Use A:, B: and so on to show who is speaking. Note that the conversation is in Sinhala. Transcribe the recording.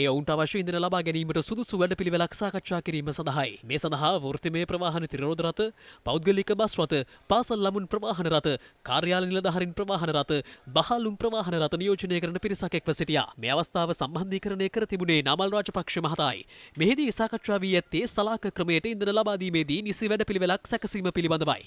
A: ඒ ඔවුන්ට අවශ්‍ය ඉඳන ලබා ගැනීමට සුදුසු වැඩ පිළිවෙලක් සාකච්ඡා කිරීම සඳහායි. මේ සඳහා වෘත්තිමය ප්‍රවාහන තිරනෝද රථ, පෞද්ගලික බස් රථ, පාසල් ළමුන් ප්‍රවාහන රථ, කාර්යාල නිලධාරීන් ප්‍රවාහන රථ, බහලුම් ප්‍රවාහන රථ නියෝජනය කරන පිරිසක් එක්ව සිටියා. මේ අවස්ථාව සම්බන්ධීකරණය කර තිබුණේ නමල් රාජපක්ෂ මහතායි. මෙහිදී සාකච්ඡා වී ඇත්තේ සලාක ක්‍රමයට ඉඳන ලබා දීමේදී නිසි වැඩ පිළිවෙලක් සැකසීම පිළිබඳවයි.